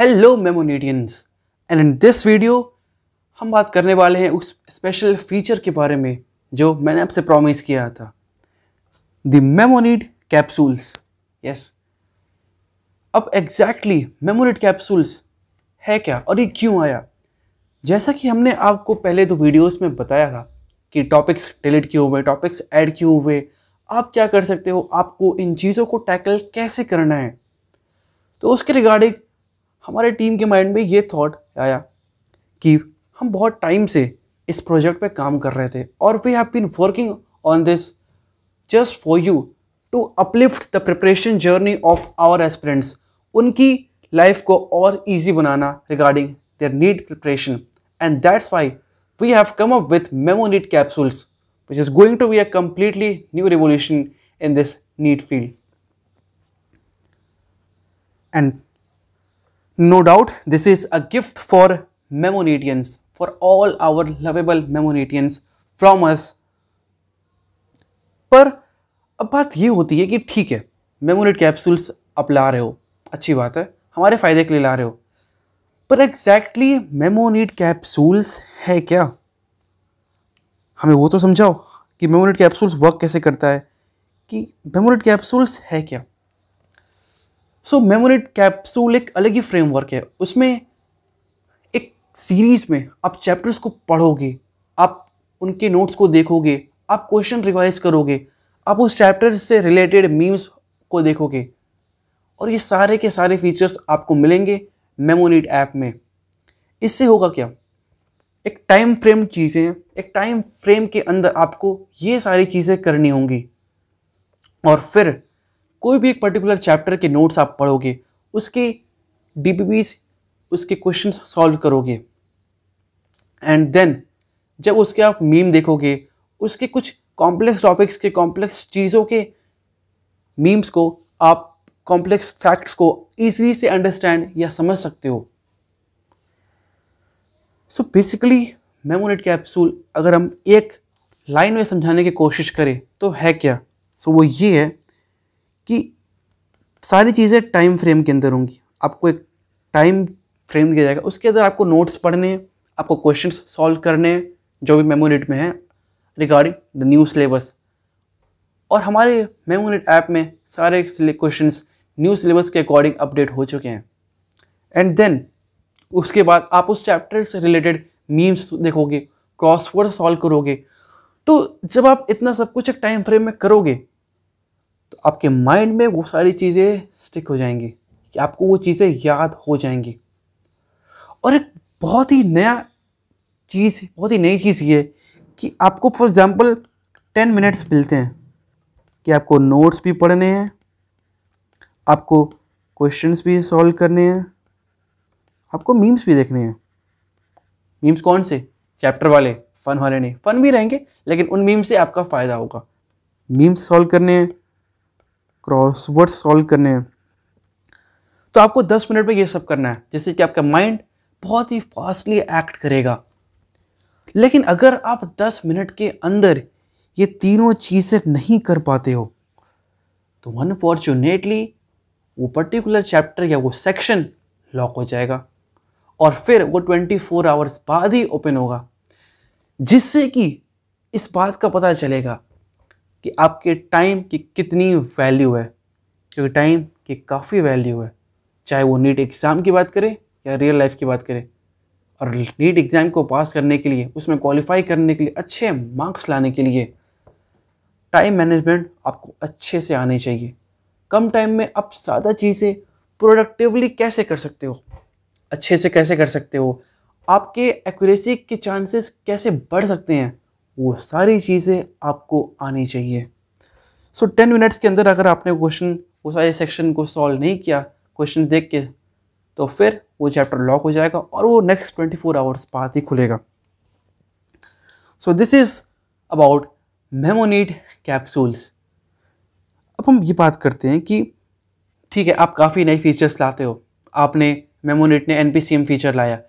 Hello Memoneetians and in this video हम बात करने वाले हैं उस स्पेशल फीचर के बारे में जो मैंने आपसे प्रॉमिस किया था द मेमोनीड कैप्सूल्स यस अब एग्जैक्टली मेमोनीड कैप्सूल्स है क्या और ये क्यों आया जैसा कि हमने आपको पहले दो वीडियोस में बताया था कि टॉपिक्स डिलीट क्यों हुए टॉपिक्स ऐड क्यों हुए आप क्या कर सकते हो आपको इन चीज़ों को टैकल कैसे करना है तो उसके रिगार्डिंग हमारे टीम के माइंड में ये थॉट आया कि हम बहुत टाइम से इस प्रोजेक्ट पे काम कर रहे थे और we have been working on this just for you to uplift the preparation journey of our aspirants उनकी लाइफ को और ईजी बनाना regarding their need preparation and that's why we have come up with Memoneet capsules which is going to be a completely new revolution in this NEET field and no doubt this is a gift for Memoneetians for all our lovable Memoneetians from us पर अब बात ये होती है कि ठीक है मेमोनेट capsules आप ला रहे हो अच्छी बात है हमारे फ़ायदे के लिए ला रहे हो पर एग्जैक्टली मेमोनीट कैप्सूल्स है क्या हमें वो तो समझाओ कि मेमोनेट कैप्सूल्स वर्क कैसे करता है कि मेमोनेट कैप्सूल्स है क्या सो मेमोरी कैप्सूल एक अलग ही फ्रेमवर्क है उसमें एक सीरीज़ में आप चैप्टर्स को पढ़ोगे आप उनके नोट्स को देखोगे आप क्वेश्चन रिवाइज करोगे आप उस चैप्टर से रिलेटेड मीम्स को देखोगे और ये सारे के सारे फीचर्स आपको मिलेंगे मेमोनीट ऐप में इससे होगा क्या एक टाइम फ्रेम चीज़ें एक टाइम फ्रेम के अंदर आपको ये सारी चीज़ें करनी होंगी और फिर कोई भी एक पर्टिकुलर चैप्टर के नोट्स आप पढ़ोगे उसके डी उसके क्वेश्चन सॉल्व करोगे एंड देन जब उसके आप मीम देखोगे उसके कुछ कॉम्प्लेक्स टॉपिक्स के कॉम्प्लेक्स चीज़ों के मीम्स को आप कॉम्प्लेक्स फैक्ट्स को ईजिली से अंडरस्टैंड या समझ सकते हो सो बेसिकली मेमोनेट कैप्सूल अगर हम एक लाइन में समझाने की कोशिश करें तो है क्या सो so, वो ये है कि सारी चीज़ें टाइम फ्रेम के अंदर होंगी आपको एक टाइम फ्रेम दिया जाएगा उसके अंदर आपको नोट्स पढ़ने आपको क्वेश्चन सॉल्व करने जो भी मेमोरिट में है रिगार्डिंग द न्यू सिलेबस और हमारे मेमोनेट ऐप में सारे क्वेश्चन न्यू सिलेबस के अकॉर्डिंग अपडेट हो चुके हैं एंड देन उसके बाद आप उस चैप्टर से रिलेटेड मीम्स देखोगे क्रॉसवर्ड सॉल्व करोगे तो जब आप इतना सब कुछ एक टाइम फ्रेम में करोगे आपके माइंड में वो सारी चीज़ें स्टिक हो जाएंगी कि आपको वो चीज़ें याद हो जाएंगी और एक बहुत ही नया चीज़ बहुत ही नई चीज़ ये कि आपको फॉर एग्ज़ाम्पल टेन मिनट्स मिलते हैं कि आपको नोट्स भी पढ़ने हैं आपको क्वेश्चंस भी सॉल्व करने हैं आपको मीम्स भी देखने हैं मीम्स कौन से चैप्टर वाले फ़न वाले नहीं फ़न भी रहेंगे लेकिन उन मीम्स से आपका फ़ायदा होगा मीम्स सॉल्व करने हैं क्रॉसवर्ड सॉल्व करने हैं तो आपको 10 मिनट में ये सब करना है जिससे कि आपका माइंड बहुत ही फास्टली एक्ट करेगा लेकिन अगर आप 10 मिनट के अंदर ये तीनों चीज़ें नहीं कर पाते हो तो अनफॉर्चुनेटली वो पर्टिकुलर चैप्टर या वो सेक्शन लॉक हो जाएगा और फिर वो 24 आवर्स बाद ही ओपन होगा जिससे कि इस बात का पता चलेगा कि आपके टाइम की कितनी वैल्यू है क्योंकि टाइम की काफ़ी वैल्यू है चाहे वो नीट एग्ज़ाम की बात करें या रियल लाइफ की बात करें और नीट एग्ज़ाम को पास करने के लिए उसमें क्वालिफाई करने के लिए अच्छे मार्क्स लाने के लिए टाइम मैनेजमेंट आपको अच्छे से आने चाहिए कम टाइम में आप ज़्यादा चीज़ें प्रोडक्टिवली कैसे कर सकते हो अच्छे से कैसे कर सकते हो आपके एक्यूरेसी के चांसेस कैसे बढ़ सकते हैं वो सारी चीज़ें आपको आनी चाहिए सो टेन मिनट्स के अंदर अगर आपने क्वेश्चन वो सारे सेक्शन को सॉल्व नहीं किया क्वेश्चन देख के तो फिर वो चैप्टर लॉक हो जाएगा और वो नेक्स्ट ट्वेंटी फोर आवर्स बाद ही खुलेगा so this is about Memoneet capsules अब हम ये बात करते हैं कि ठीक है आप काफ़ी नए फीचर्स लाते हो आपने मेमोनीट ने एन फीचर लाया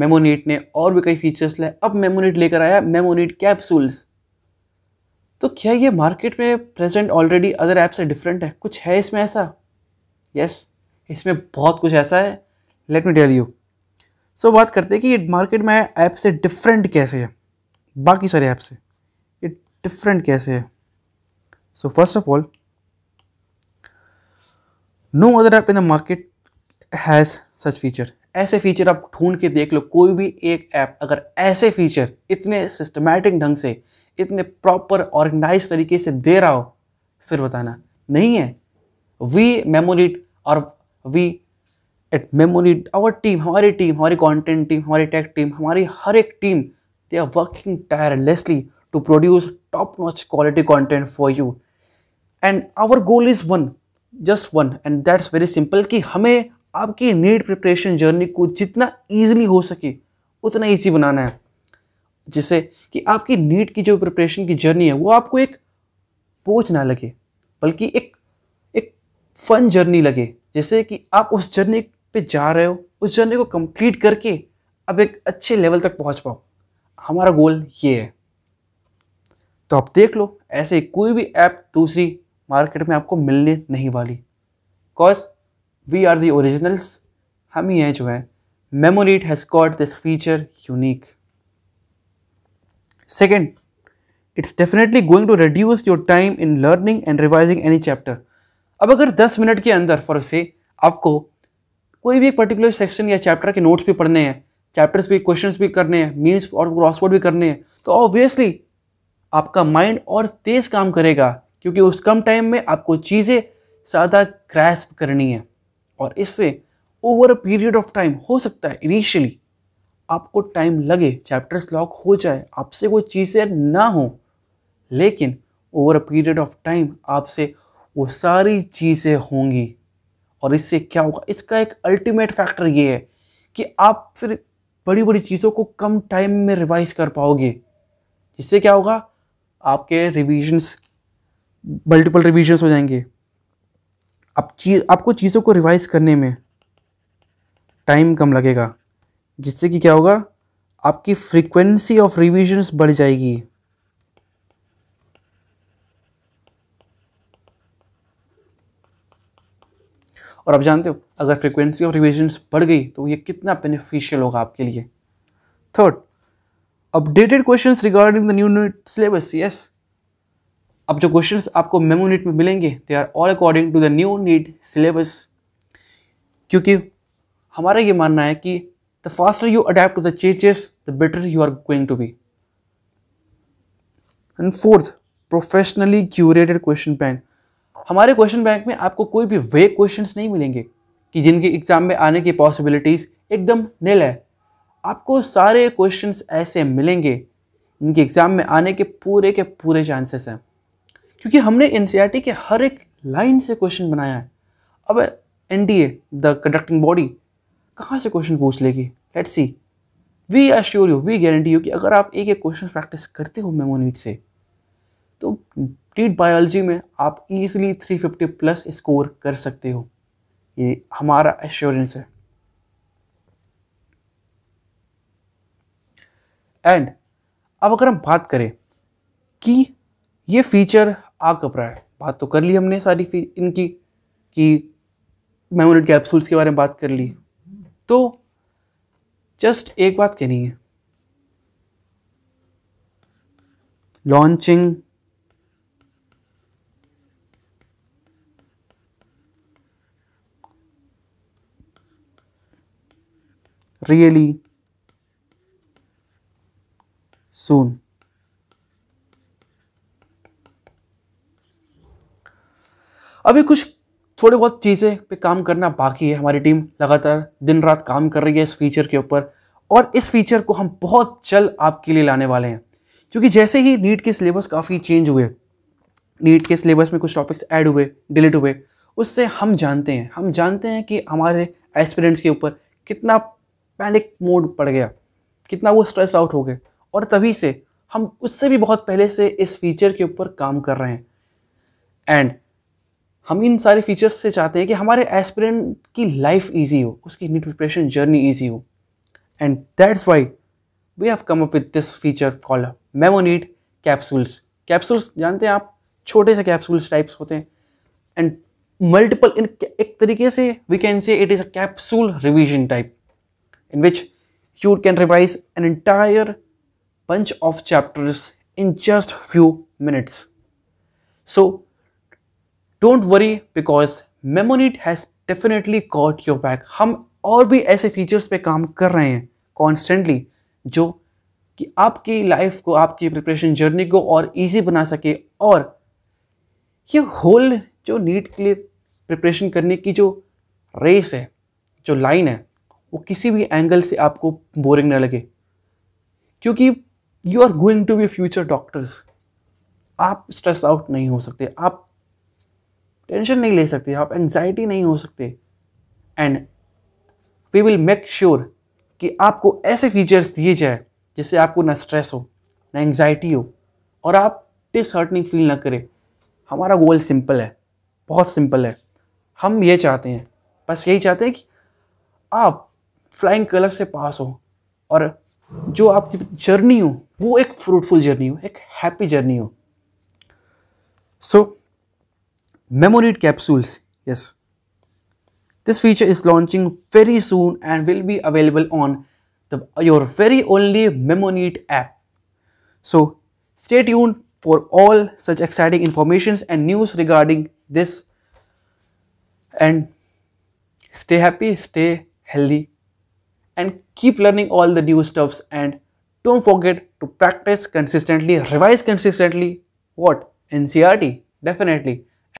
मेमोनीट ने और भी कई फीचर्स लाए अब मेमोनीट लेकर आया मेमोनीट कैप्सूल्स तो क्या ये मार्केट में प्रेजेंट ऑलरेडी अदर ऐप से डिफरेंट है कुछ है इसमें ऐसा यस yes, इसमें बहुत कुछ ऐसा है let me tell you so बात करते हैं कि ये मार्केट में ऐप से डिफरेंट कैसे है बाकी सारे ऐप से ये डिफरेंट कैसे है so first of all no other app in the market has such feature ऐसे फीचर आप ढूंढ के देख लो कोई भी एक ऐप अगर ऐसे फीचर इतने सिस्टमेटिक ढंग से इतने प्रॉपर ऑर्गेनाइज तरीके से दे रहा हो फिर बताना नहीं है वी मेमोरी और we at memory our team हमारी टीम हमारी कंटेंट टीम हमारी टेक टीम हमारी हर एक team they are working tirelessly to produce top notch quality content for you and our goal is one just one and that's very simple कि हमें आपकी NEET preparation journey को जितना easily हो सके उतना ईजी बनाना है जिससे कि आपकी नीट की जो प्रिपरेशन की जर्नी है वो आपको एक बोझ ना लगे बल्कि एक एक फन जर्नी लगे जैसे कि आप उस जर्नी पे जा रहे हो उस जर्नी को कंप्लीट करके अब एक अच्छे लेवल तक पहुंच पाओ हमारा गोल ये है तो आप देख लो ऐसे कोई भी ऐप दूसरी मार्केट में आपको मिलने नहीं वाली because we are the originals हम ही हैं जो है Memoneet has caught this feature unique second it's definitely going to reduce your time in learning and revising any chapter अब अगर 10 मिनट के अंदर फॉर से आपको कोई भी एक पर्टिकुलर सेक्शन या चैप्टर के नोट्स भी पढ़ने हैं चैप्टर्स भी क्वेश्चंस भी करने हैं मीन्स और क्रॉसवर्ड भी करने हैं तो ऑब्वियसली आपका माइंड और तेज़ काम करेगा क्योंकि उस कम टाइम में आपको चीज़ें ज़्यादा क्रैस्प करनी है और इससे over a period of time हो सकता है इनिशियली आपको टाइम लगे चैप्टर्स लॉक हो जाए आपसे कोई चीज़ें ना हो लेकिन over a period of time आपसे वो सारी चीज़ें होंगी और इससे क्या होगा इसका एक अल्टीमेट फैक्टर ये है कि आप फिर बड़ी बड़ी चीज़ों को कम टाइम में रिवाइज कर पाओगे जिससे क्या होगा आपके रिविजन्स मल्टीपल रिविजन्स हो जाएंगे अब चीज आपको चीज़ों को रिवाइज करने में टाइम कम लगेगा जिससे कि क्या होगा आपकी फ्रीक्वेंसी ऑफ रिविजन्स बढ़ जाएगी और आप जानते हो अगर फ्रीक्वेंसी ऑफ रिविजन्स बढ़ गई तो ये कितना बेनिफिशियल होगा आपके लिए third updated questions regarding the new unit syllabus yes अब जो क्वेश्चन आपको मेमो नीट में मिलेंगे they are all according to the new NEET syllabus क्योंकि हमारा ये मानना है कि the faster you adapt the changes the better you are going to be and fourth professionally curated question bank हमारे क्वेश्चन बैंक में आपको कोई भी वे क्वेश्चन नहीं मिलेंगे कि जिनके एग्ज़ाम में आने की पॉसिबिलिटीज़ एकदम नील है आपको सारे क्वेश्चंस ऐसे मिलेंगे जिनके एग्ज़ाम में आने के पूरे के पूरे चांसेस हैं क्योंकि हमने एन e के हर एक लाइन से क्वेश्चन बनाया है अब एन द कंडक्टिंग बॉडी कहाँ से क्वेश्चन पूछ लेगी let see we are sure you we guarantee you कि अगर आप एक एक क्वेश्चन प्रैक्टिस करते हो मेमोनीट से तो नीट बायोलॉजी में आप इजीली 350 प्लस स्कोर कर सकते हो ये हमारा एश्योरेंस है एंड अब अगर हम बात करें कि ये फीचर आग कब रहा है बात तो कर ली हमने सारी फी इनकी कि मेमोरी कैप्सूल्स के बारे में बात कर ली तो जस्ट एक बात कहनी है लॉन्चिंग really soon. अभी कुछ थोड़ी बहुत चीज़ें पे काम करना बाकी है हमारी टीम लगातार दिन रात काम कर रही है इस फीचर के ऊपर और इस फीचर को हम बहुत जल्द आपके लिए लाने वाले हैं क्योंकि जैसे ही नीट के सिलेबस काफ़ी चेंज हुए नीट के सिलेबस में कुछ टॉपिक्स ऐड हुए डिलीट हुए उससे हम जानते हैं हम जानते हैं कि हमारे एस्पिरेंट्स के ऊपर कितना पैनिक मोड पड़ गया कितना वो स्ट्रेस आउट हो गए और तभी से हम उससे भी बहुत पहले से इस फीचर के ऊपर काम कर रहे हैं एंड हम इन सारे फीचर्स से चाहते हैं कि हमारे एस्पिरेंट की लाइफ ईजी हो उसकी नीट प्रिपरेशन जर्नी ईजी हो and that's why we have come up with this feature call MemoNEET capsules capsules जानते हैं आप छोटे से कैप्सूल्स टाइप्स होते हैं एंड मल्टीपल इन एक तरीके से we can say it is a capsule revision type in which you can revise an entire bunch of chapters in just few minutes so don't worry because MemoNEET has definitely caught your back हम और भी ऐसे features पे काम कर रहे हैं constantly जो कि आपकी लाइफ को आपकी प्रिपरेशन जर्नी को और इजी बना सके और ये होल जो नीट के लिए प्रिपरेशन करने की जो रेस है जो लाइन है वो किसी भी एंगल से आपको बोरिंग ना लगे क्योंकि you are going to be future doctors आप स्ट्रेस आउट नहीं हो सकते आप टेंशन नहीं ले सकते आप एंजाइटी नहीं हो सकते and we will make sure कि आपको ऐसे फीचर्स दिए जाए जिससे आपको ना स्ट्रेस हो ना एंगजाइटी हो और आप डिसहर्टनिंग फील ना करें हमारा गोल सिंपल है बहुत सिंपल है हम ये चाहते हैं बस यही चाहते हैं कि आप फ्लाइंग कलर से पास हो और जो आपकी जर्नी हो वो एक फ्रूटफुल जर्नी हो एक हैप्पी जर्नी हो सो so, memory capsules. Yes. This feature is launching very soon and will be available on the, your very only Memonet app. So stay tuned for all such exciting informations and news regarding this and stay happy, stay healthy and keep learning all the new stuffs and don't forget to practice consistently, revise consistently. What? NCRT, definitely.